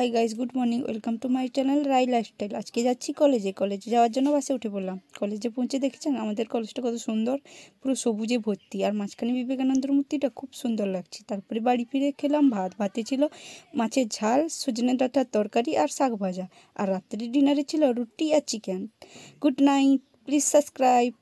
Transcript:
high guys good morning welcome to my channel Rai lifestyle আজকে যাচ্ছি কলেজে কলেজে যাওয়ার জন্য বাসে উঠে পড়লাম কলেজে পৌঁছে দেখেছেন আমাদের কলেজটা কত সুন্দর পুরো সবুজে ভর্তি আর মাঝখানে বিবেকানন্দর মূর্তিটা খুব সুন্দর লাগছে তারপরে বাড়ি ফিরে খেলাম ভাত ভাতে ছিল মাছের ঝাল সজনে ডাঁটার তরকারি আর শাক ভাজা আর রাত্রির ডিনারে ছিল রুটি আর chicken good night please subscribe